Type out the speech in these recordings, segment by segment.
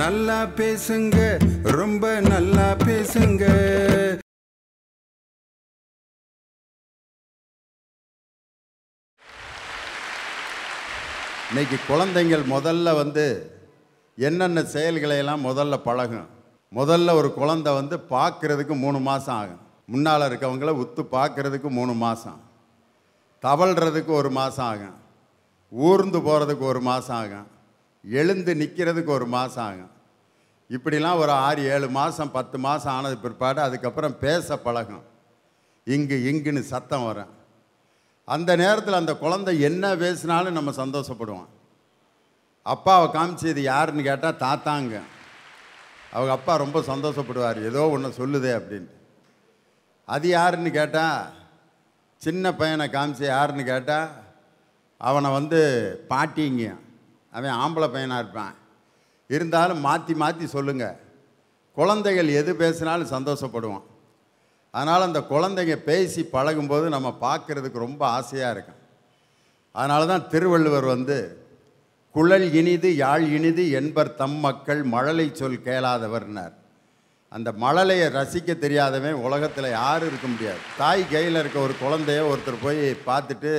நல்லா பேசுங்க ரொம்ப நல்லா பேசுங்க இன்னைக்கு குழந்தைங்கள் முதல்ல வந்து என்னென்ன செயல்களை எல்லாம் முதல்ல பழகும் முதல்ல ஒரு குழந்தை வந்து பார்க்குறதுக்கு மூணு மாதம் ஆகும் முன்னால் இருக்கவங்கள உத்து பார்க்குறதுக்கு மூணு மாதம் தவழ்கிறதுக்கு ஒரு மாதம் ஆகும் ஊர்ந்து போகிறதுக்கு ஒரு மாதம் ஆகும் எழுந்து நிற்கிறதுக்கு ஒரு மாதம் ஆகும் இப்படிலாம் ஒரு ஆறு ஏழு மாதம் பத்து மாதம் ஆனது பிற்பாடு அதுக்கப்புறம் பேச பழகும் இங்கு இங்குன்னு சத்தம் வரும் அந்த நேரத்தில் அந்த குழந்தை என்ன பேசினாலும் நம்ம சந்தோஷப்படுவோம் அப்பாவை காமிச்சது யாருன்னு கேட்டால் தாத்தாங்க அவங்க அப்பா ரொம்ப சந்தோஷப்படுவார் ஏதோ ஒன்று சொல்லுதே அப்படின்ட்டு அது யாருன்னு கேட்டால் சின்ன பையனை காமிச்சு யாருன்னு கேட்டால் அவனை வந்து பாட்டிங்க அவன் ஆம்பளை பையனாக இருப்பான் இருந்தாலும் மாற்றி மாற்றி சொல்லுங்கள் குழந்தைகள் எது பேசினாலும் சந்தோஷப்படுவோம் அதனால் அந்த குழந்தைங்க பேசி பழகும்போது நம்ம பார்க்குறதுக்கு ரொம்ப ஆசையாக இருக்கும் அதனால தான் திருவள்ளுவர் வந்து குழல் இனிது யாழ் இனிது என்பர் தம் மக்கள் மழலை சொல் கேளாதவர்னார் அந்த மழலையை ரசிக்க தெரியாதவன் உலகத்தில் யாரும் இருக்க முடியாது தாய் கையில் இருக்க ஒரு குழந்தைய ஒருத்தர் போய் பார்த்துட்டு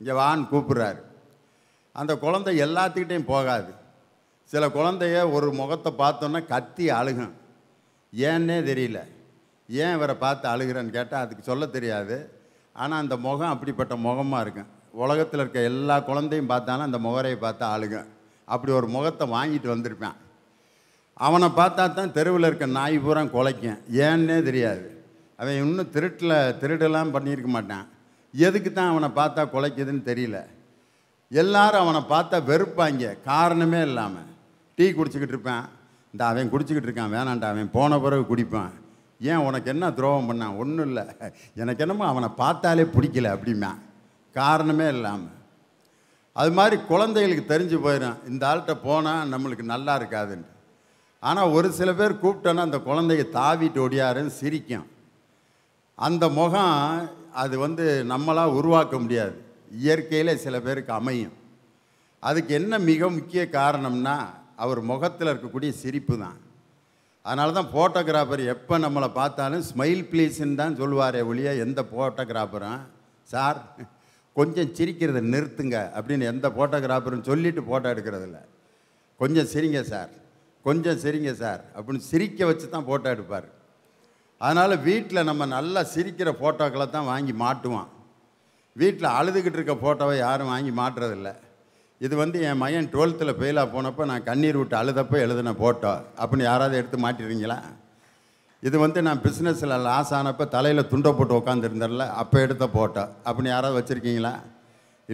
இங்கே வான்னு கூப்பிட்றாரு அந்த குழந்தை எல்லாத்துக்கிட்டேயும் போகாது சில குழந்தைய ஒரு முகத்தை பார்த்தோன்னா கத்தி அழுகும் ஏன்னே தெரியல ஏன் இவரை பார்த்து அழுகிறேன்னு கேட்டால் அதுக்கு சொல்ல தெரியாது ஆனால் அந்த முகம் அப்படிப்பட்ட முகமாக இருக்கும் உலகத்தில் இருக்க எல்லா குழந்தையும் பார்த்தாலும் அந்த முகரையை பார்த்தா அழுகும் அப்படி ஒரு முகத்தை வாங்கிட்டு வந்திருப்பேன் அவனை பார்த்தா தான் தெருவில் இருக்க நாய் பூரா குலைக்கும் ஏன்னே தெரியாது அவன் இன்னும் திருட்டில் திருடெல்லாம் பண்ணியிருக்க மாட்டான் எதுக்கு தான் அவனை பார்த்தா குலைக்குதுன்னு தெரியல எல்லாரும் அவனை பார்த்தா வெறுப்பாங்க காரணமே இல்லாமல் டீ குடிச்சிக்கிட்டு இருப்பேன் இந்த அவன் குடிச்சிக்கிட்டு இருக்கான் வேணான்டா அவன் போன பிறகு குடிப்பான் ஏன் உனக்கு என்ன துரோகம் பண்ணான் ஒன்றும் இல்லை எனக்கு என்னமோ அவனை பார்த்தாலே பிடிக்கல அப்படிமா காரணமே இல்லாமல் அது மாதிரி குழந்தைகளுக்கு தெரிஞ்சு போயிடும் இந்த ஆள்கிட்ட போனால் நம்மளுக்கு நல்லா இருக்காதுன்னு ஆனால் ஒரு சில பேர் கூப்பிட்டோன்னா அந்த குழந்தைய தாவிட்டு ஒடியாருன்னு சிரிக்கும் அந்த முகம் அது வந்து நம்மளாக உருவாக்க முடியாது இயற்கையில் சில பேருக்கு அமையும் அதுக்கு என்ன மிக முக்கிய காரணம்னா அவர் முகத்தில் இருக்கக்கூடிய சிரிப்பு தான் அதனால தான் ஃபோட்டோகிராஃபர் எப்போ நம்மளை பார்த்தாலும் ஸ்மைல் ப்ளீஸ்ன்னு தான் சொல்லுவாரே ஒழிய எந்த ஃபோட்டோகிராஃபரும் சார் கொஞ்சம் சிரிக்கிறத நிறுத்துங்க அப்படின்னு எந்த ஃபோட்டோகிராஃபரும் சொல்லிவிட்டு ஃபோட்டோ எடுக்கிறதில்ல கொஞ்சம் சிரிங்க சார் கொஞ்சம் சிரிங்க சார் அப்படின்னு சிரிக்க வச்சு தான் ஃபோட்டோ எடுப்பார் அதனால் வீட்டில் நம்ம நல்லா சிரிக்கிற ஃபோட்டோக்களை தான் வாங்கி மாட்டுவான் வீட்டில் அழுதுகிட்டு இருக்க ஃபோட்டோவை யாரும் வாங்கி மாட்டுறதில்ல இது வந்து என் மையன் டுவெல்த்தில் ஃபெயிலாக போனப்போ நான் கண்ணீர் விட்டு அழுதப்போ எழுதின ஃபோட்டோ அப்படின்னு யாராவது எடுத்து மாட்டிடுறீங்களா இது வந்து நான் பிஸ்னஸில் லாஸ் ஆனப்போ தலையில் துண்டை போட்டு உட்காந்துருந்தேன்ல அப்போ எடுத்த ஃபோட்டோ அப்படின்னு யாராவது வச்சுருக்கீங்களா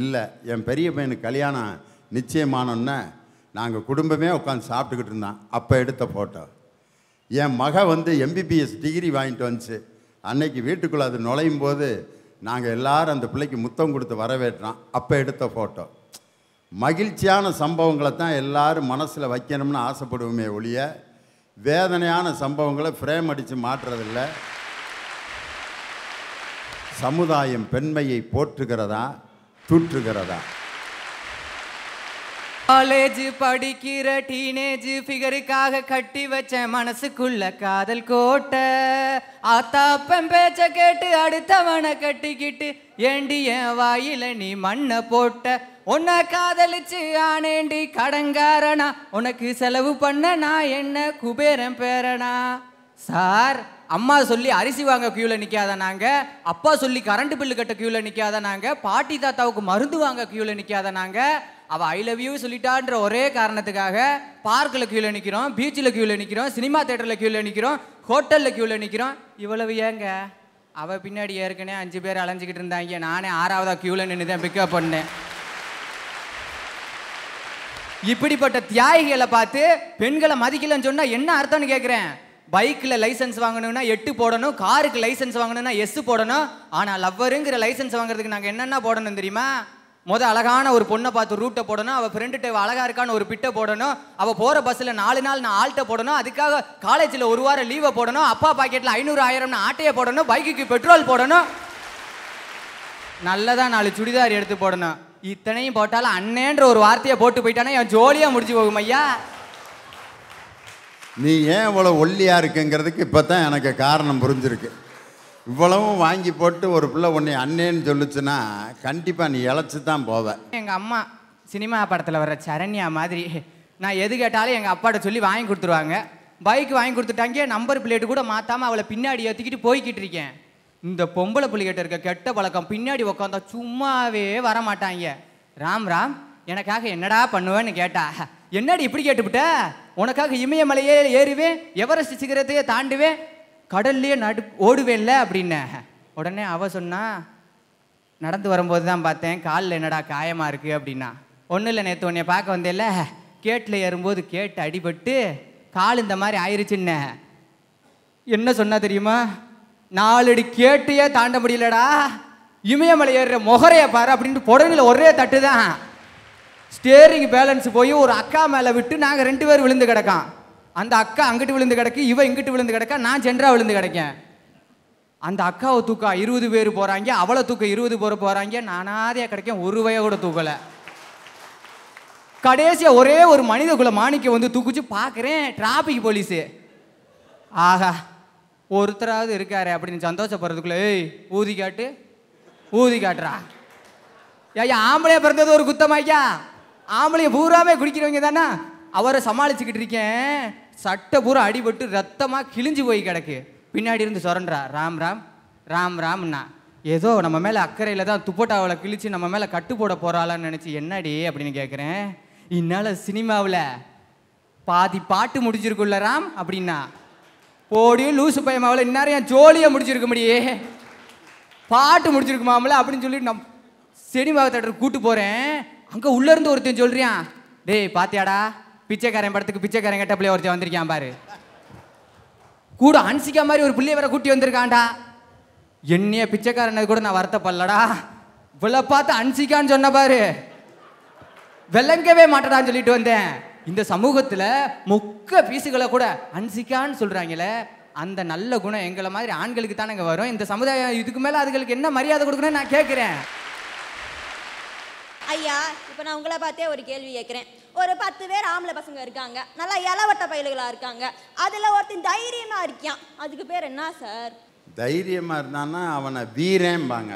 இல்லை என் பெரிய பையனுக்கு கல்யாணம் நிச்சயமானோன்னே நாங்கள் குடும்பமே உட்காந்து சாப்பிட்டுக்கிட்டு இருந்தான் அப்போ எடுத்த ஃபோட்டோ என் மக வந்து எம்பிபிஎஸ் டிகிரி வாங்கிட்டு வந்துச்சு அன்னைக்கு வீட்டுக்குள்ளே அது நுழையும் போது நாங்கள் எல்லோரும் அந்த பிள்ளைக்கு முத்தம் கொடுத்து வரவேற்றோம் அப்போ எடுத்த ஃபோட்டோ மகிழ்ச்சியான சம்பவங்களை தான் எல்லோரும் மனசில் வைக்கணும்னு ஆசைப்படுவோமே ஒழிய வேதனையான சம்பவங்களை ஃப்ரேம் அடித்து மாற்றுறதில்லை சமுதாயம் பெண்மையை போற்றுகிறதா தூற்றுகிறதா காலேஜ் படிக்கிற டீனேஜ் ஃபிகருக்காக கட்டி வச்ச மனசுக்குள்ள காதல் கோட்டை ஆத்தாப்பன் பேச்ச கேட்டு அடுத்தவனை கட்டிக்கிட்டு ஏண்டி என் வாயில நீ மண்ணை போட்ட உன்னை காதலிச்சு ஆனேண்டி கடங்காரனா உனக்கு செலவு பண்ண நான் என்ன குபேரன் பேரனா சார் அம்மா சொல்லி அரிசி வாங்க கியூல நிற்காத நாங்கள் அப்பா சொல்லி கரண்ட் பில்லு கட்ட கியூல நிற்காத நாங்கள் பாட்டி தாத்தாவுக்கு மருந்து வாங்க கியூல நிற்காத நாங்கள் அவள் ஐ லவ் யூ சொல்லிட்டான்ற ஒரே காரணத்துக்காக பார்க்கில் க்யூவில் நிற்கிறோம் பீச்சில் கியூவில் நிற்கிறோம் சினிமா தேட்டரில் க்யூவில் நிற்கிறோம் ஹோட்டலில் க்யூவில் நிற்கிறோம் இவ்வளவு ஏங்க அவள் பின்னாடி ஏற்கனவே அஞ்சு பேர் அலைஞ்சிக்கிட்டு இருந்தாங்க நானே ஆறாவதாக கியூவில் நின்று தான் பிக்கப் பண்ணேன் இப்படிப்பட்ட தியாகிகளை பார்த்து பெண்களை மதிக்கலன்னு சொன்னால் என்ன அர்த்தம்னு கேட்குறேன் பைக்கில் லைசன்ஸ் வாங்கணும்னா எட்டு போடணும் காருக்கு லைசன்ஸ் வாங்கணும்னா எஸ் போடணும் ஆனால் லவ்வருங்கிற லைசன்ஸ் வாங்குறதுக்கு நாங்கள் என்னென்ன போடணும் தெரியுமா மொதல் அழகான ஒரு பொண்ணை பார்த்து ரூட்டை போடணும் அவள் ஃப்ரெண்டுகிட்ட அழகாக இருக்கான்னு ஒரு பிட்டை போடணும் அவள் போகிற பஸ்ஸில் நாலு நாள் நான் ஆல்ட்டை போடணும் அதுக்காக காலேஜில் ஒரு வாரம் லீவை போடணும் அப்பா பாக்கெட்டில் ஐநூறு ஆயிரம்னு ஆட்டையை போடணும் பைக்குக்கு பெட்ரோல் போடணும் நல்லதாக நாலு சுடிதார் எடுத்து போடணும் இத்தனையும் போட்டாலும் அண்ணேன்ற ஒரு வார்த்தையை போட்டு போயிட்டானே என் ஜோலியாக முடிஞ்சு போகும் ஐயா நீ ஏன் இவ்வளோ ஒல்லியாக இருக்குங்கிறதுக்கு இப்போ தான் எனக்கு காரணம் புரிஞ்சிருக்கு இவ்வளவும் வாங்கி போட்டு ஒரு பிள்ளை உன்னை அண்ணேன்னு சொல்லுச்சுன்னா கண்டிப்பாக நீ இழைச்சி தான் போவ எங்கள் அம்மா சினிமா படத்தில் வர சரண்யா மாதிரி நான் எது கேட்டாலும் எங்கள் அப்பாட்ட சொல்லி வாங்கி கொடுத்துருவாங்க பைக் வாங்கி கொடுத்துட்டாங்க நம்பர் பிளேட்டு கூட மாற்றாமல் அவளை பின்னாடி ஏற்றிக்கிட்டு போய்கிட்டு இருக்கேன் இந்த பொம்பளை பிள்ளைகிட்ட இருக்க கெட்ட பழக்கம் பின்னாடி உட்காந்தா சும்மாவே வரமாட்டாங்க ராம் ராம் எனக்காக என்னடா பண்ணுவேன்னு கேட்டா என்னடி இப்படி கேட்டுவிட்ட உனக்காக இமயமலையே ஏறுவேன் எவரெஸ்ட் சிகரத்தையே தாண்டுவேன் கடல்லையே நடு ஓடுவேன்ல அப்படின்னே உடனே அவ சொன்னா நடந்து வரும்போது தான் பார்த்தேன் காலில் என்னடா காயமாக இருக்குது அப்படின்னா ஒன்றும் இல்லை நேற்று உன்னைய பார்க்க வந்தேல்ல கேட்டில் ஏறும்போது கேட்டு அடிபட்டு கால் இந்த மாதிரி ஆயிடுச்சுன்ன என்ன சொன்னால் தெரியுமா நாலடி கேட்டையே தாண்ட முடியலடா இமயமலை ஏறுற முகரையை பாரு அப்படின்ட்டு புடவையில் ஒரே தட்டு தான் ஸ்டேரிங் பேலன்ஸ் போய் ஒரு அக்கா மேலே விட்டு நாங்கள் ரெண்டு பேர் விழுந்து கிடக்கான் அந்த அக்கா அங்கிட்டு விழுந்து கிடக்கு இவன் இங்கிட்டு விழுந்து கிடக்க நான் ஜென்ரா விழுந்து கிடைக்க அந்த அக்காவை தூக்கா இருபது பேர் போகிறாங்க அவளை தூக்க இருபது பேர் போகிறாங்க நானாதையாக கிடைக்க ஒரு வய கூட தூக்கலை கடைசியாக ஒரே ஒரு மனித குல மாணிக்க வந்து தூக்குச்சு பார்க்குறேன் டிராஃபிக் போலீஸு ஆஹா ஒருத்தராவது இருக்காரு அப்படின்னு சந்தோஷப்படுறதுக்குள்ளே ஏய் ஊதி காட்டு ஊதி காட்டுறா ஐயா ஆம்பளையை பிறந்தது ஒரு குத்தமாய்க்கா ஆம்பளையை பூராவே குடிக்கிறவங்க தானே அவரை சமாளிச்சுக்கிட்டு இருக்கேன் சட்டை பூரா அடிபட்டு ரத்தமாக கிழிஞ்சு போய் கிடக்கு பின்னாடி இருந்து சொரன்றா ராம் ராம் ராம் ராம்னா ஏதோ நம்ம மேலே அக்கறையில் தான் துப்பட்டாவில் கிழிச்சு நம்ம மேலே கட்டு போட போகிறாளான்னு நினச்சி என்னடி அப்படின்னு கேட்குறேன் இன்னால் சினிமாவில் பாதி பாட்டு முடிஞ்சிருக்குல்ல ராம் அப்படின்னா போடியும் லூசு பயமாவில் இந்நேரம் என் ஜோலியாக முடிச்சிருக்க முடியே பாட்டு முடிச்சிருக்குமாமல அப்படின்னு சொல்லி நம் சினிமாவை தேட்டருக்கு கூப்பிட்டு போகிறேன் அங்கே உள்ளேருந்து ஒருத்தன் சொல்கிறியான் டேய் பாத்தியாடா பிச்சைக்காரன் படத்துக்கு பிச்சைக்காரன் கெட்ட பிள்ளைய ஒருத்தர் வந்திருக்கான் பாரு கூட அன்சிக்கா மாதிரி ஒரு பிள்ளைய வேற கூட்டி வந்திருக்காண்டா என்னைய பிச்சைக்காரனது கூட நான் வருத்தப்படலடா இவ்வளோ பார்த்து அன்சிக்கான்னு சொன்ன பாரு விளங்கவே மாட்டடான்னு சொல்லிட்டு வந்தேன் இந்த சமூகத்தில் முக்க பீசுகளை கூட அன்சிக்கான்னு சொல்கிறாங்களே அந்த நல்ல குணம் எங்களை மாதிரி ஆண்களுக்கு தானேங்க வரும் இந்த சமுதாயம் இதுக்கு மேலே அதுகளுக்கு என்ன மரியாதை கொடுக்கணும்னு நான் கேட்குறேன் ஐயா இப்போ நான் உங்களை பார்த்தே ஒரு கேள்வி கேட்குறேன் ஒரு பத்து பேர் ஆம்பளை பசங்க இருக்காங்க நல்லா இலவட்ட பயல்களாக இருக்காங்க அதில் ஒருத்தன் தைரியமாக இருக்கான் அதுக்கு பேர் என்ன சார் தைரியமாக இருந்தான்னா அவனை வீரம்பாங்க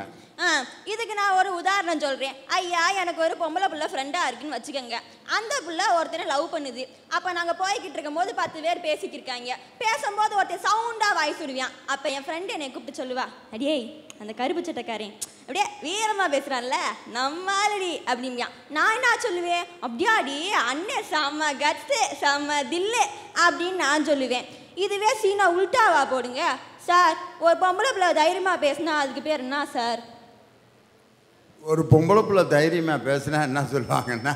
இதுக்கு நான் ஒரு உதாரணம் சொல்கிறேன் ஐயா எனக்கு ஒரு பொம்பளை பிள்ளை ஃப்ரெண்டாக இருக்குன்னு வச்சுக்கோங்க அந்த பிள்ளை ஒருத்தனை லவ் பண்ணுது அப்போ நாங்கள் போய்கிட்டு இருக்கும் போது பத்து பேர் பேசிக்கிருக்காங்க பேசும்போது ஒருத்தர் சவுண்டாக வாய் சுருவியான் அப்போ என் ஃப்ரெண்டு என்னை கூப்பிட்டு சொல்லுவா அடியே அந்த கருப்பு சட்டைக்காரன் அப்படியே வீரமாக பேசுகிறான்ல நம்மளடி ஆல்ரெடி அப்படிங்க நான் என்ன சொல்லுவேன் அப்படியாடி அண்ணன் செம்ம கத்து செம்ம தில்லு அப்படின்னு நான் சொல்லுவேன் இதுவே சீனா உல்ட்டாவா போடுங்க சார் ஒரு பொம்பளை பிள்ளை தைரியமாக பேசினா அதுக்கு பேர் என்ன சார் ஒரு பொம்பளை பிள்ளை தைரியமாக பேசுனா என்ன சொல்லுவாங்கன்னா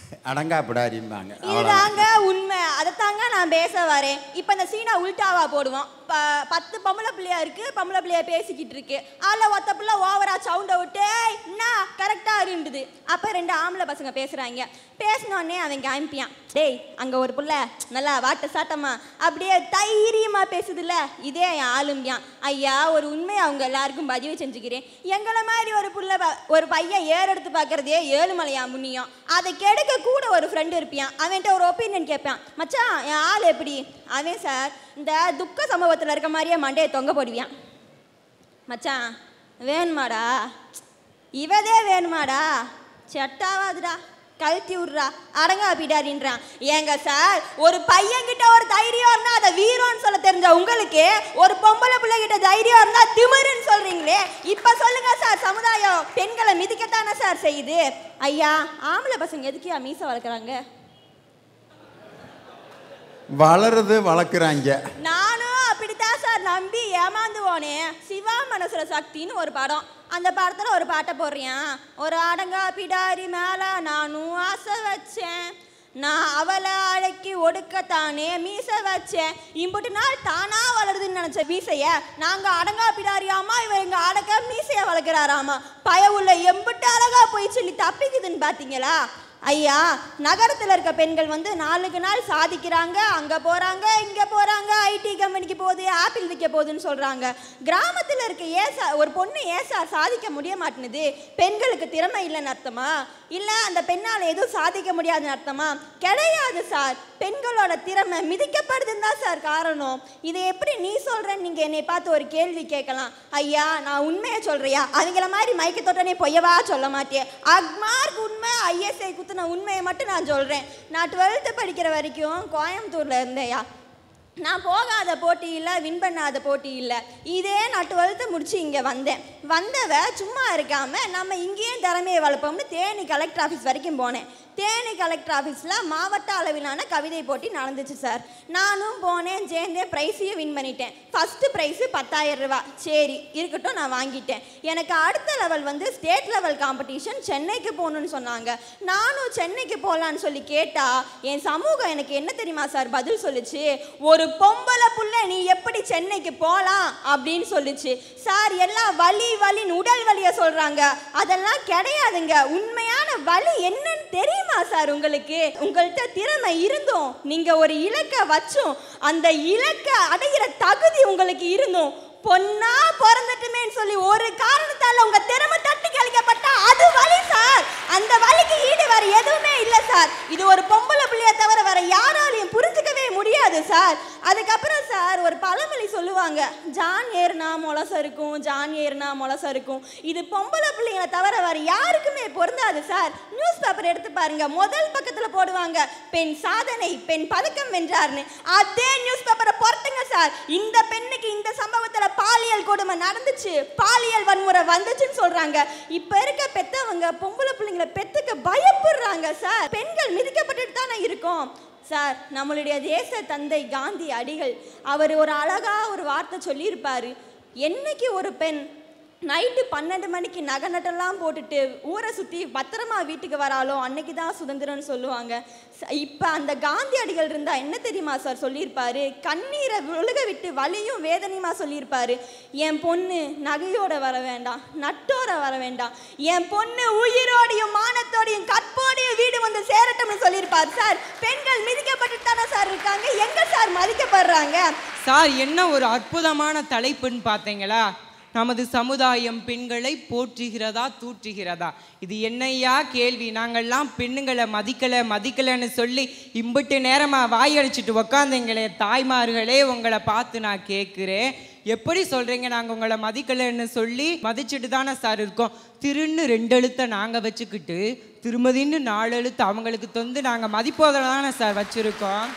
அடங்கா பிடாரிம்பாங்க இதுதாங்க உண்மை அதைத்தாங்க நான் பேச வரேன் இப்ப இந்த சீனா உல்டாவா போடுவோம் ப பத்து பொம்பளை பிள்ளையா இருக்கு பொம்பளை பிள்ளையா பேசிக்கிட்டு இருக்கு அதுல ஒத்த பிள்ளை ஓவரா சவுண்டை விட்டு என்ன கரெக்டாக இருந்துது அப்போ ரெண்டு ஆம்பளை பசங்க பேசுகிறாங்க பேசினோடனே அவன் காமிப்பியான் டேய் அங்கே ஒரு பிள்ளை நல்லா வாட்ட சாட்டமா அப்படியே தைரியமாக பேசுதுல்ல இதே என் ஆளும்பியான் ஐயா ஒரு உண்மை அவங்க எல்லாருக்கும் பதிவு செஞ்சுக்கிறேன் எங்களை மாதிரி ஒரு புள்ள ஒரு பையன் ஏறு எடுத்து பார்க்குறதே ஏழுமலையா முன்னியும் அதை கெடுக்க கூட ஒரு ஃப்ரெண்டு இருப்பியான் அவன்கிட்ட ஒரு ஒப்பீனியன் கேட்பான் மச்சான் என் ஆள் எப்படி அவன் சார் இந்த துக்க சம்பவத்தில் இருக்க மாதிரியே மண்டையை தொங்க போடுவியான் மச்சான் வேணுமாடா இவதே வேணுமாடா செட்டாவாதுடா கழுத்தி விட்றா அடங்கா பிடாரின்றான் ஏங்க சார் ஒரு பையன்கிட்ட ஒரு தைரியம் இருந்தால் அதை வீரம்னு சொல்ல தெரிஞ்ச உங்களுக்கு ஒரு பொம்பளை பிள்ளைகிட்ட தைரியம் இருந்தால் திமிருன்னு சொல்கிறீங்களே இப்போ சொல்லுங்க சார் சமுதாயம் பெண்களை மிதிக்கத்தானே சார் செய்யுது ஐயா ஆம்பளை பசங்க எதுக்கியா மீச வளர்க்குறாங்க வளருது வளர்க்குறாங்க நானும் அப்படித்தான் சார் நம்பி ஏமாந்து போனேன் சிவா மனசுல சக்தின்னு ஒரு படம் அந்த படத்துல ஒரு பாட்டை போடுறியா ஒரு அடங்கா பிடாரி மேல நானும் ஆசை வச்சேன் நான் அவளை அழைக்கி ஒடுக்கத்தானே மீசை வச்சேன் இம்புட்டு நாள் தானா வளருதுன்னு நினைச்ச மீசைய நாங்க அடங்கா பிடாரியாமா இவ எங்க அடக்க மீசைய வளர்க்கிறாராமா பய உள்ள எம்பிட்டு அழகா போய் சொல்லி தப்பிக்குதுன்னு பாத்தீங்களா ஐயா நகரத்தில் இருக்க பெண்கள் வந்து நாளுக்கு நாள் சாதிக்கிறாங்க அங்கே போகிறாங்க இங்கே போகிறாங்க ஐடி கம்பெனிக்கு போகுது ஆப்பிள் விற்க போகுதுன்னு சொல்கிறாங்க கிராமத்தில் இருக்க ஏசா ஒரு பொண்ணு ஏசா சாதிக்க முடிய மாட்டேனுது பெண்களுக்கு திறமை இல்லைன்னு அர்த்தமா இல்லை அந்த பெண்ணால் எதுவும் சாதிக்க முடியாதுன்னு அர்த்தமா கிடையாது சார் பெண்களோட திறமை மிதிக்கப்படுதுன்னு தான் சார் காரணம் இதை எப்படி நீ சொல்கிறேன்னு நீங்கள் என்னை பார்த்து ஒரு கேள்வி கேட்கலாம் ஐயா நான் உண்மையை சொல்கிறியா அவங்கள மாதிரி மயக்கத்தோட்டனே பொய்யவா சொல்ல மாட்டேன் அக்மார்க் உண்மை ஐஎஸ்ஐ குத்து நடத்தின உண்மையை மட்டும் நான் சொல்கிறேன் நான் டுவெல்த்து படிக்கிற வரைக்கும் கோயம்புத்தூரில் இருந்தேயா நான் போகாத போட்டி இல்லை வின் பண்ணாத போட்டி இல்லை இதே நான் டுவெல்த்து முடித்து இங்கே வந்தேன் வந்தவ சும்மா இருக்காமல் நம்ம இங்கேயும் திறமையை வளர்ப்போம்னு தேனி கலெக்டர் ஆஃபீஸ் வரைக்கும் போனேன் தேனி கலெக்டர் ஆஃபீஸில் மாவட்ட அளவிலான கவிதை போட்டி நடந்துச்சு சார் நானும் போனேன் சேர்ந்தே ப்ரைஸையும் வின் பண்ணிட்டேன் ஃபஸ்ட்டு ப்ரைஸு பத்தாயிரம் ரூபா சரி இருக்கட்டும் நான் வாங்கிட்டேன் எனக்கு அடுத்த லெவல் வந்து ஸ்டேட் லெவல் காம்படிஷன் சென்னைக்கு போகணுன்னு சொன்னாங்க நானும் சென்னைக்கு போகலான்னு சொல்லி கேட்டால் என் சமூகம் எனக்கு என்ன தெரியுமா சார் பதில் சொல்லிச்சு ஒரு பொம்பளை புள்ள நீ எப்படி சென்னைக்கு போகலாம் அப்படின்னு சொல்லிச்சு சார் எல்லாம் வலி வலின்னு உடல் வலியை சொல்கிறாங்க அதெல்லாம் கிடையாதுங்க உண்மையான வலி என்னன்னு தெரியும் தெரியுமா சார் உங்களுக்கு உங்கள்கிட்ட திறமை இருந்தும் நீங்க ஒரு இலக்கை வச்சும் அந்த இலக்கை அடைகிற தகுதி உங்களுக்கு இருந்தும் பொண்ணா பிறந்துட்டுமேன்னு சொல்லி ஒரு காரணத்தால உங்க திறமை தட்டி கழிக்கப்பட்டா அது வலி சார் அந்த வலிக்கு ஈடு வேற எதுவுமே இல்லை சார் இது ஒரு பொம்பளை பிள்ளைய தவிர வேற யாராலையும் புரிஞ்சுக்கவே முடியாது சார் அதுக்கப்புறம் சார் ஒரு பழமொழி சொல்லுவாங்க ஜான் ஏறுனா முளசம் இருக்கும் ஜான் ஏறுனா முளசம் இருக்கும் இது பொம்பளை பிள்ளைங்களை தவிர வேறு யாருக்குமே பொருந்தாது சார் நியூஸ் பேப்பர் எடுத்து பாருங்க முதல் பக்கத்தில் போடுவாங்க பெண் சாதனை பெண் பதக்கம் வென்றார்னு அதே நியூஸ் பேப்பரை பொறுத்துங்க சார் இந்த பெண்ணுக்கு இந்த சம்பவத்தில் பாலியல் கொடுமை நடந்துச்சு பாலியல் வன்முறை வந்துச்சுன்னு சொல்கிறாங்க இப்போ இருக்க பெத்தவங்க பொம்பளை பிள்ளைங்களை பெத்துக்க பயப்படுறாங்க சார் பெண்கள் மிதிக்கப்பட்டுட்டு தானே இருக்கோம் சார் நம்மளுடைய தேச தந்தை காந்தி அடிகள் அவர் ஒரு அழகாக ஒரு வார்த்தை சொல்லியிருப்பார் என்னைக்கு ஒரு பெண் நைட்டு பன்னெண்டு மணிக்கு நகை நட்டெல்லாம் போட்டுட்டு ஊரை சுற்றி பத்திரமா வீட்டுக்கு வராலோ அன்னைக்கு தான் சுதந்திரம்னு சொல்லுவாங்க இப்போ அந்த காந்தியடிகள் இருந்தால் என்ன தெரியுமா சார் சொல்லியிருப்பாரு கண்ணீரை ஒழுக விட்டு வலியும் வேதனையுமா சொல்லியிருப்பாரு என் பொண்ணு நகையோட வர வேண்டாம் நட்டோட வர வேண்டாம் என் பொண்ணு உயிரோடையும் மானத்தோடையும் கற்போடையும் வீடு வந்து சேரட்டும்னு சொல்லியிருப்பார் சார் பெண்கள் மிதிக்கப்பட்டு தானே சார் இருக்காங்க எங்கே சார் மதிக்கப்படுறாங்க சார் என்ன ஒரு அற்புதமான தலைப்புன்னு பார்த்தீங்களா நமது சமுதாயம் பெண்களை போற்றுகிறதா தூற்றுகிறதா இது என்னையா கேள்வி நாங்கள்லாம் பெண்ணுங்களை மதிக்கலை மதிக்கலைன்னு சொல்லி இம்பிட்டு நேரமாக வாயடிச்சிட்டு உக்காந்தீங்களே தாய்மார்களே உங்களை பார்த்து நான் கேட்குறேன் எப்படி சொல்கிறீங்க நாங்கள் உங்களை மதிக்கலைன்னு சொல்லி மதிச்சுட்டு தானே சார் இருக்கோம் திருன்னு ரெண்டு எழுத்தை நாங்கள் வச்சுக்கிட்டு திருமதின்னு நாலு எழுத்து அவங்களுக்கு தொந்து நாங்கள் மதிப்போதை தானே சார் வச்சுருக்கோம்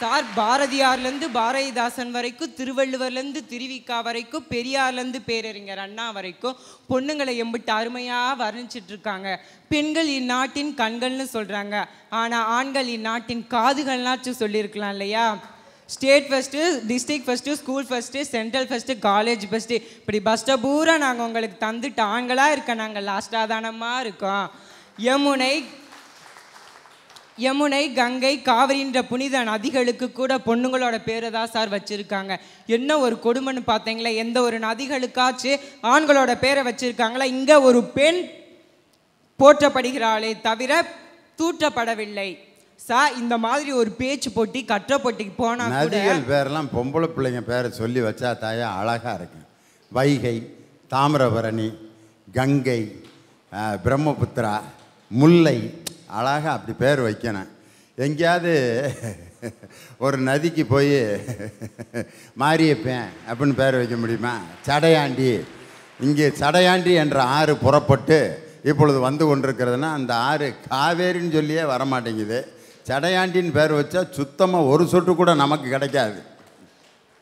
சார் பாரதியார்லேருந்து பாரதிதாசன் வரைக்கும் திருவள்ளுவர்லேருந்து திருவிக்கா வரைக்கும் பெரியார்லேருந்து பேரறிஞர் அண்ணா வரைக்கும் பொண்ணுங்களை எம்பிட்டு அருமையாக வர்ணிச்சிட்டு இருக்காங்க பெண்கள் இந்நாட்டின் கண்கள்னு சொல்கிறாங்க ஆனால் ஆண்கள் இந்நாட்டின் காதுகள்னாச்சும் சொல்லியிருக்கலாம் இல்லையா state first district first school first central first college first இப்படி பஸ்ட்டை பூரா நாங்கள் உங்களுக்கு தந்துட்டு ஆண்களாக இருக்க நாங்கள் லாஸ்ட்டாக தானமாக இருக்கோம் யமுனை யமுனை கங்கை காவிரின்ற புனித நதிகளுக்கு கூட பொண்ணுங்களோட பேரை தான் சார் வச்சுருக்காங்க என்ன ஒரு கொடுமைன்னு பார்த்தீங்களா எந்த ஒரு நதிகளுக்காச்சு ஆண்களோட பேரை வச்சுருக்காங்களா இங்கே ஒரு பெண் போற்றப்படுகிறாளே தவிர தூற்றப்படவில்லை சார் இந்த மாதிரி ஒரு பேச்சு போட்டி கற்ற போட்டிக்கு போனால் நதிகள் பேரெல்லாம் பொம்பளை பிள்ளைங்க பேரை சொல்லி வச்சா தாயா அழகாக இருக்கு வைகை தாமிரபரணி கங்கை பிரம்மபுத்திரா முல்லை அழகாக அப்படி பேர் வைக்கணும் எங்கேயாவது ஒரு நதிக்கு போய் மாறியப்பேன் அப்படின்னு பேர் வைக்க முடியுமா சடையாண்டி இங்கே சடையாண்டி என்ற ஆறு புறப்பட்டு இப்பொழுது வந்து கொண்டிருக்கிறதுனா அந்த ஆறு காவேரின்னு சொல்லியே வரமாட்டேங்குது சடையாண்டின்னு பேர் வச்சா சுத்தமாக ஒரு சொட்டு கூட நமக்கு கிடைக்காது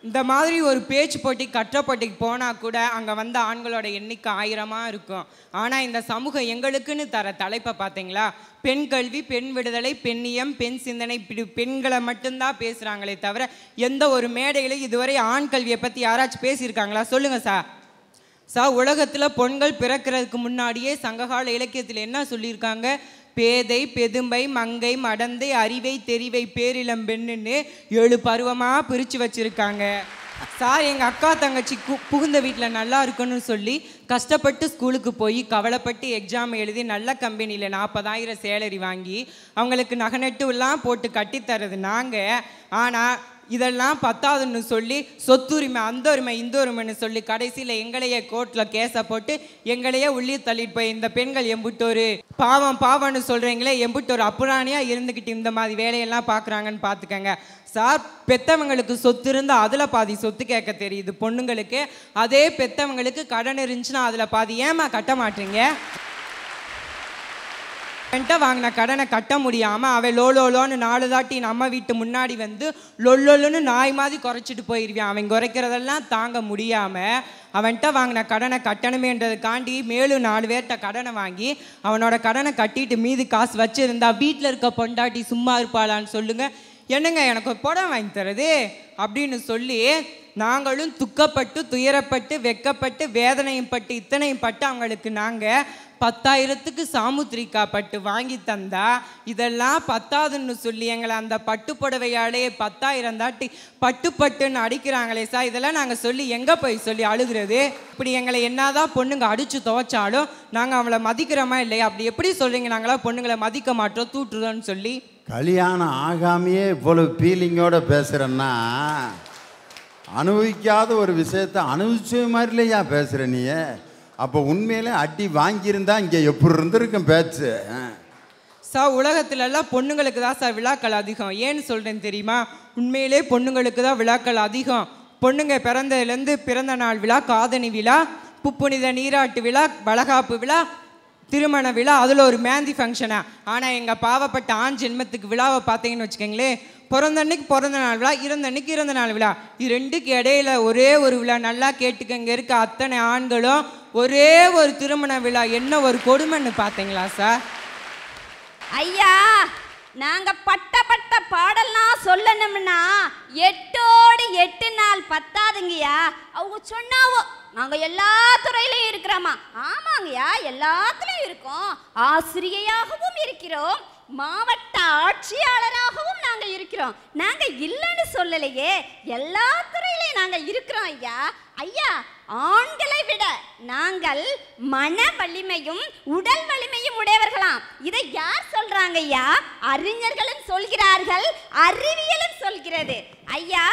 இந்த மாதிரி ஒரு பேச்சு போட்டி கற்ற போனால் கூட அங்கே வந்த ஆண்களோட எண்ணிக்கை ஆயிரமாக இருக்கும் ஆனால் இந்த சமூகம் எங்களுக்குன்னு தர தலைப்பை பார்த்தீங்களா பெண் கல்வி பெண் விடுதலை பெண்ணியம் பெண் சிந்தனை இப்படி பெண்களை மட்டும்தான் பேசுகிறாங்களே தவிர எந்த ஒரு மேடையிலையும் இதுவரை ஆண் கல்வியை பற்றி யாராச்சும் பேசியிருக்காங்களா சொல்லுங்கள் சார் சார் உலகத்தில் பெண்கள் பிறக்கிறதுக்கு முன்னாடியே சங்ககால இலக்கியத்தில் என்ன சொல்லியிருக்காங்க பேதை பெதும்பை மங்கை மடந்தை அறிவை தெரிவை பேரிளம் பெண்ணுன்னு ஏழு பருவமாக பிரித்து வச்சுருக்காங்க சார் எங்கள் அக்கா தங்கச்சி புகுந்த வீட்டில் நல்லா இருக்குன்னு சொல்லி கஷ்டப்பட்டு ஸ்கூலுக்கு போய் கவலைப்பட்டு எக்ஸாம் எழுதி நல்ல கம்பெனியில் நாற்பதாயிரம் சேலரி வாங்கி அவங்களுக்கு நகை எல்லாம் போட்டு கட்டித்தரது நாங்கள் ஆனால் இதெல்லாம் பத்தாதுன்னு சொல்லி சொத்துரிமை அந்த உரிமை இந்த உரிமைன்னு சொல்லி கடைசியில் எங்களையே கோர்ட்டில் கேஸை போட்டு எங்களையே உள்ளே தள்ளிட்டு போய் இந்த பெண்கள் எம்பிட்டோரு பாவம் பாவம்னு சொல்கிறீங்களே எம்புட்டோரு அப்புறானியாக இருந்துக்கிட்டு இந்த மாதிரி வேலையெல்லாம் பார்க்குறாங்கன்னு பார்த்துக்கங்க சார் பெத்தவங்களுக்கு சொத்து இருந்தால் அதில் பாதி சொத்து கேட்க தெரியுது பொண்ணுங்களுக்கு அதே பெத்தவங்களுக்கு கடன் இருந்துச்சுன்னா அதில் பாதி ஏமா கட்ட மாட்டீங்க என்கிட்ட வாங்கின கடனை கட்ட முடியாமல் அவன் லோலோலோன்னு நாலு தாட்டி நம்ம வீட்டு முன்னாடி வந்து லொல்லொல்லுன்னு நாய் மாதிரி குறைச்சிட்டு போயிடுவான் அவன் குறைக்கிறதெல்லாம் தாங்க முடியாமல் அவன்கிட்ட வாங்கின கடனை கட்டணுமேன்றதுக்காண்டி மேலும் நாலு பேர்கிட்ட கடனை வாங்கி அவனோட கடனை கட்டிட்டு மீது காசு வச்சுருந்தா வீட்டில் இருக்க பொண்டாட்டி சும்மா இருப்பாளான்னு சொல்லுங்கள் என்னங்க எனக்கு ஒரு புடம் வாங்கி தரது அப்படின்னு சொல்லி நாங்களும் துக்கப்பட்டு துயரப்பட்டு வெக்கப்பட்டு வேதனையும் பட்டு இத்தனையும் பட்டு அவங்களுக்கு நாங்கள் பத்தாயிரத்துக்கு சாமுத்திரிக்கா பட்டு வாங்கி தந்தா இதெல்லாம் பத்தாதுன்னு சொல்லி எங்களை அந்த பட்டு புடவையாலே பத்தாயிரம் தாட்டி பட்டு பட்டுன்னு அடிக்கிறாங்களே சார் இதெல்லாம் நாங்கள் சொல்லி எங்கே போய் சொல்லி அழுகிறது இப்படி எங்களை என்னதான் பொண்ணுங்க அடித்து துவைச்சாலும் நாங்கள் அவளை மதிக்கிறோமா இல்லையா அப்படி எப்படி சொல்கிறீங்க நாங்களாம் பொண்ணுங்களை மதிக்க மாட்டோம் தூட்டுறோன்னு சொல்லி கல்யாணம் ஆகாமையே இவ்வளோ ஃபீலிங்கோட பேசுகிறேன்னா அனுபவிக்காத ஒரு விஷயத்தை அனுபவிச்ச மாதிரிலேயா பேசுகிற நீ அப்போ உண்மையிலே அடி வாங்கியிருந்தா இங்கே எப்படி இருந்திருக்கும் பேச்சு சார் உலகத்துலலாம் பொண்ணுங்களுக்கு தான் சார் விழாக்கள் அதிகம் ஏன்னு சொல்கிறேன் தெரியுமா உண்மையிலே பொண்ணுங்களுக்கு தான் விழாக்கள் அதிகம் பொண்ணுங்க பிறந்ததுலேருந்து பிறந்த நாள் விழா காதணி விழா புப்புனித நீராட்டு விழா வளகாப்பு விழா திருமண விழா அதில் ஒரு மேந்தி ஃபங்க்ஷனா ஆனால் எங்கள் பாவப்பட்ட ஆண் ஜென்மத்துக்கு விழாவை பார்த்தீங்கன்னு வச்சுக்கோங்களேன் அன்னைக்கு பிறந்த நாள் விழா அன்னைக்கு இறந்த நாள் விழா இது ரெண்டுக்கு இடையில ஒரே ஒரு விழா நல்லா இங்கே இருக்க அத்தனை ஆண்களும் ஒரே ஒரு திருமண விழா என்ன ஒரு கொடுமைன்னு பார்த்தீங்களா சார் ஐயா நாங்க பட்ட பட்ட பாடல்லாம் சொல்லணும்னா எட்டோடு எட்டு நாள் பத்தாதுங்கய்யா அவங்க சொன்னாவோ நாங்க எல்லா துறையிலையும் இருக்கிறோமா ஆமாங்கய்யா எல்லா இருக்கோம் ஆசிரியையாகவும் இருக்கிறோம் மாவட்ட ஆட்சியாளராகவும் நாங்க இருக்கிறோம் நாங்க இல்லைன்னு சொல்லலையே எல்லா துறையிலையும் நாங்க இருக்கிறோம் ஐயா ஐயா ஆண்களை விட நாங்கள் மன வலிமையும் உடல் வலிமையும் உடையவர்களாம் இதை யார் சொல்றாங்க ஐயா அறிஞர்களும் சொல்கிறார்கள் அறிவியலும் சொல்கிறது ஐயா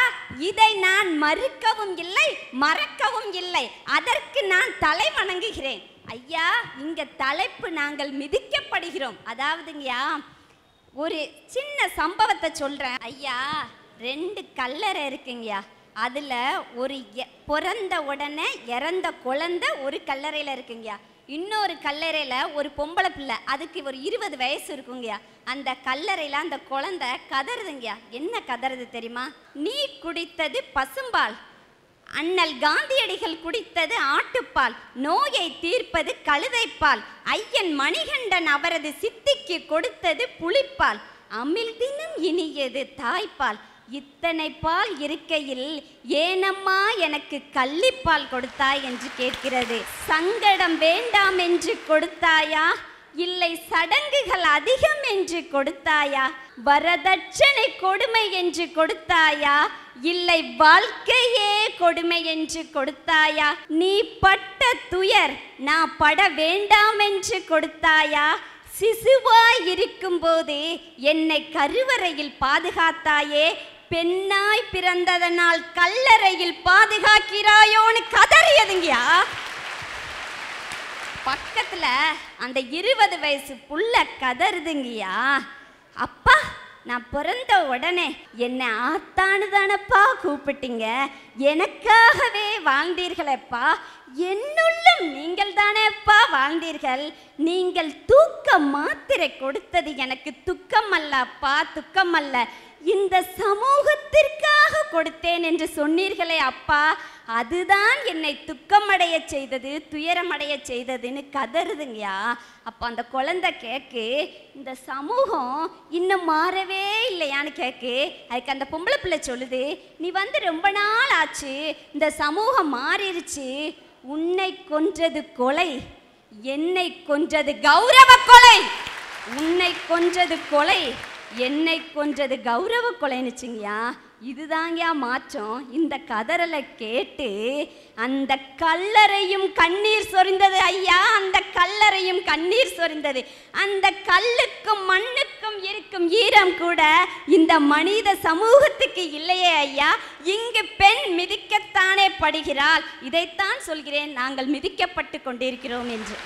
இதை நான் மறுக்கவும் இல்லை மறக்கவும் இல்லை அதற்கு நான் தலை வணங்குகிறேன் ஐயா இங்க தலைப்பு நாங்கள் மிதிக்கப்படுகிறோம் அதாவதுங்கய்யா ஒரு சின்ன சம்பவத்தை சொல்கிறேன் ஐயா ரெண்டு கல்லறை இருக்குங்கய்யா அதில் ஒரு பிறந்த உடனே இறந்த குழந்த ஒரு கல்லறையில் இருக்குங்கய்யா இன்னொரு கல்லறையில் ஒரு பொம்பளை பிள்ளை அதுக்கு ஒரு இருபது வயசு இருக்குங்கய்யா அந்த கல்லறையில் அந்த குழந்த கதறுதுங்கய்யா என்ன கதறது தெரியுமா நீ குடித்தது பசும்பால் அண்ணல் காந்தியடிகள் குடித்தது ஆட்டுப்பால் நோயை தீர்ப்பது கழுதைப்பால் ஐயன் மணிகண்டன் அவரது சித்திக்கு கொடுத்தது புளிப்பால் அமில் தினம் இனியது தாய்ப்பால் இத்தனை பால் இருக்கையில் ஏனம்மா எனக்கு கள்ளிப்பால் கொடுத்தாய் என்று கேட்கிறது சங்கடம் வேண்டாம் என்று கொடுத்தாயா இல்லை சடங்குகள் அதிகம் என்று கொடுத்தாயா வரதட்சணை கொடுமை என்று கொடுத்தாயா இல்லை வாழ்க்கையே கொடுமை என்று கொடுத்தாயா நீ பட்ட துயர் நான் பட வேண்டாம் என்று கொடுத்தாயா சிசுவாய் போது என்னை கருவறையில் பாதுகாத்தாயே பெண்ணாய் பிறந்ததனால் கல்லறையில் பாதுகாக்கிறாயோன்னு கதறியதுங்கயா பக்கத்துல அந்த இருபது வயசு புள்ள கதறுதுங்கய்யா அப்பா நான் பிறந்த உடனே என்னை ஆத்தானு தானப்பா கூப்பிட்டீங்க எனக்காகவே வாழ்ந்தீர்களப்பா என்னுள்ளும் நீங்கள் தானேப்பா வாழ்ந்தீர்கள் நீங்கள் தூக்க மாத்திரை கொடுத்தது எனக்கு துக்கம் அப்பா துக்கம் அல்ல இந்த சமூகத்திற்காக கொடுத்தேன் என்று சொன்னீர்களே அப்பா அதுதான் என்னை துக்கமடைய செய்தது துயரமடைய செய்ததுன்னு கதறுதுங்கயா அப்போ அந்த குழந்தை கேக்கு இந்த சமூகம் இன்னும் மாறவே இல்லையான்னு கேக்கு அதுக்கு அந்த பொம்பளை பிள்ளை சொல்லுது நீ வந்து ரொம்ப நாள் ஆச்சு இந்த சமூகம் மாறிடுச்சு உன்னை கொன்றது கொலை என்னை கொன்றது கௌரவ கொலை உன்னை கொன்றது கொலை என்னை கொன்றது கௌரவ கொலைனுச்சிங்கயா இதுதாங்கயா மாற்றம் இந்த கதறலை கேட்டு அந்த கல்லறையும் கண்ணீர் சொரிந்தது ஐயா அந்த கல்லறையும் கண்ணீர் சொரிந்தது அந்த கல்லுக்கும் மண்ணுக்கும் இருக்கும் ஈரம் கூட இந்த மனித சமூகத்துக்கு இல்லையே ஐயா இங்கு பெண் மிதிக்கத்தானே படுகிறாள் இதைத்தான் சொல்கிறேன் நாங்கள் மிதிக்கப்பட்டு கொண்டிருக்கிறோம் என்று